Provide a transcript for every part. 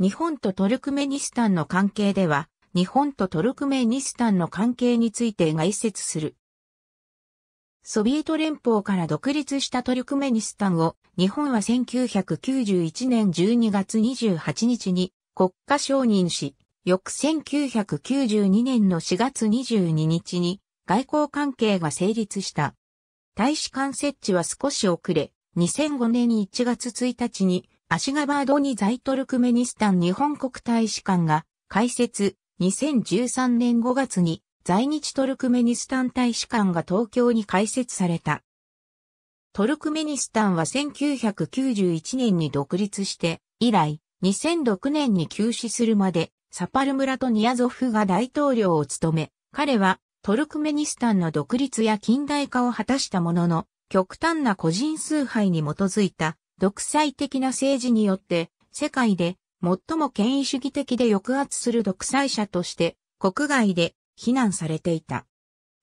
日本とトルクメニスタンの関係では、日本とトルクメニスタンの関係について概説する。ソビエト連邦から独立したトルクメニスタンを、日本は1991年12月28日に国家承認し、翌1992年の4月22日に外交関係が成立した。大使館設置は少し遅れ、2005年1月1日にアシガバードニザイトルクメニスタン日本国大使館が開設2013年5月に在日トルクメニスタン大使館が東京に開設された。トルクメニスタンは1991年に独立して以来2006年に休止するまでサパル村とニアゾフが大統領を務め、彼はトルクメニスタンの独立や近代化を果たしたものの、極端な個人崇拝に基づいた独裁的な政治によって、世界で最も権威主義的で抑圧する独裁者として、国外で非難されていた。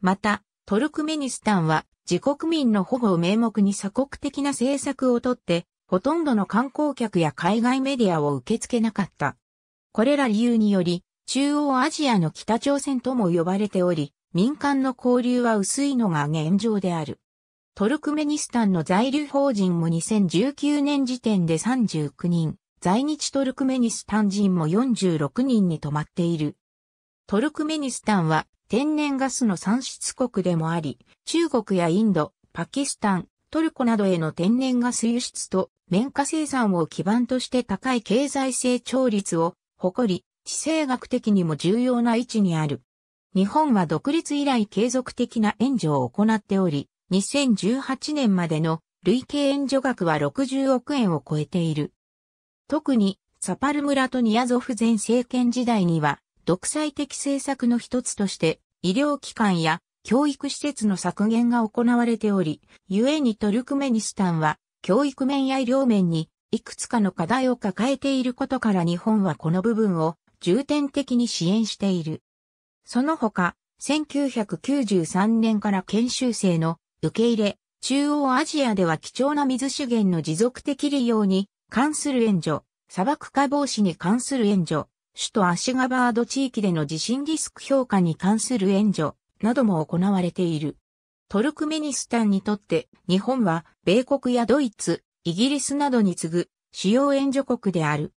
また、トルクメニスタンは自国民の保護を名目に鎖国的な政策をとって、ほとんどの観光客や海外メディアを受け付けなかった。これら理由により、中央アジアの北朝鮮とも呼ばれており、民間の交流は薄いのが現状である。トルクメニスタンの在留邦人も2019年時点で39人、在日トルクメニスタン人も46人に止まっている。トルクメニスタンは天然ガスの産出国でもあり、中国やインド、パキスタン、トルコなどへの天然ガス輸出と綿花生産を基盤として高い経済成長率を誇り、地政学的にも重要な位置にある。日本は独立以来継続的な援助を行っており、2018年までの累計援助額は60億円を超えている。特に、サパル村とニアゾフ前政権時代には、独裁的政策の一つとして、医療機関や教育施設の削減が行われており、故にトルクメニスタンは、教育面や医療面に、いくつかの課題を抱えていることから日本はこの部分を重点的に支援している。その他、1993年から研修生の受け入れ、中央アジアでは貴重な水資源の持続的利用に関する援助、砂漠化防止に関する援助、首都アシガバード地域での地震リスク評価に関する援助なども行われている。トルクメニスタンにとって日本は米国やドイツ、イギリスなどに次ぐ主要援助国である。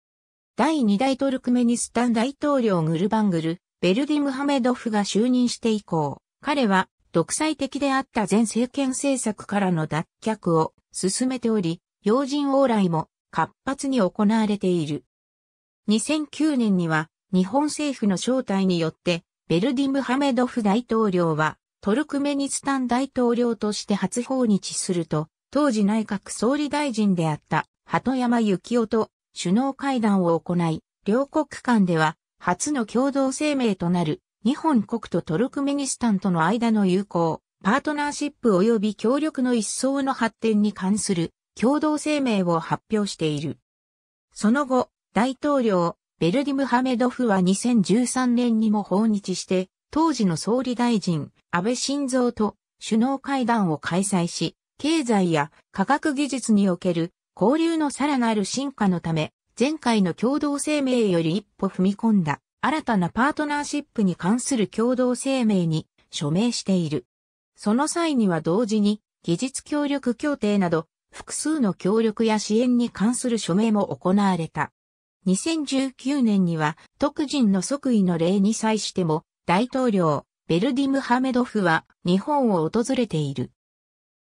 第2代トルクメニスタン大統領グルバングル、ベルディ・ムハメドフが就任して以降、彼は独裁的であった前政権政策からの脱却を進めており、要人往来も活発に行われている。2009年には日本政府の招待によってベルディムハメドフ大統領はトルクメニスタン大統領として初訪日すると、当時内閣総理大臣であった鳩山幸夫と首脳会談を行い、両国間では初の共同声明となる日本国とトルクメニスタンとの間の友好、パートナーシップ及び協力の一層の発展に関する共同声明を発表している。その後、大統領、ベルディムハメドフは2013年にも訪日して、当時の総理大臣、安倍晋三と首脳会談を開催し、経済や科学技術における交流のさらなる進化のため、前回の共同声明より一歩踏み込んだ新たなパートナーシップに関する共同声明に署名している。その際には同時に技術協力協定など複数の協力や支援に関する署名も行われた。2019年には特人の即位の例に際しても大統領ベルディ・ムハメドフは日本を訪れている。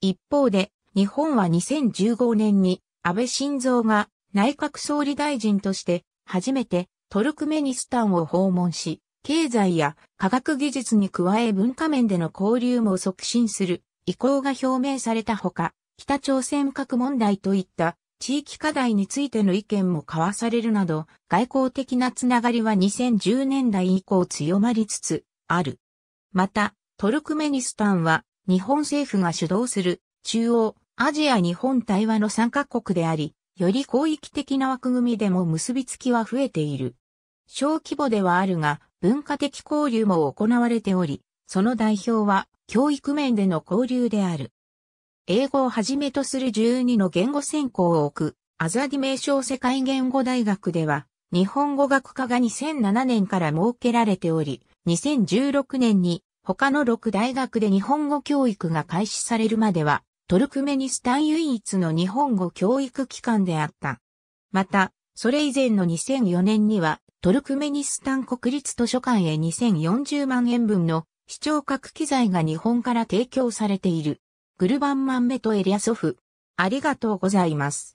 一方で日本は2015年に安倍晋三が内閣総理大臣として初めてトルクメニスタンを訪問し、経済や科学技術に加え文化面での交流も促進する意向が表明されたほか、北朝鮮核問題といった地域課題についての意見も交わされるなど、外交的なつながりは2010年代以降強まりつつある。また、トルクメニスタンは日本政府が主導する中央アジア日本対話の参加国であり、より広域的な枠組みでも結びつきは増えている。小規模ではあるが、文化的交流も行われており、その代表は教育面での交流である。英語をはじめとする12の言語専攻を置く、アザディ名称世界言語大学では、日本語学科が2007年から設けられており、2016年に他の6大学で日本語教育が開始されるまでは、トルクメニスタン唯一の日本語教育機関であった。また、それ以前の2004年には、トルクメニスタン国立図書館へ2040万円分の視聴覚機材が日本から提供されている。グルバンマンメトエリア祖父。ありがとうございます。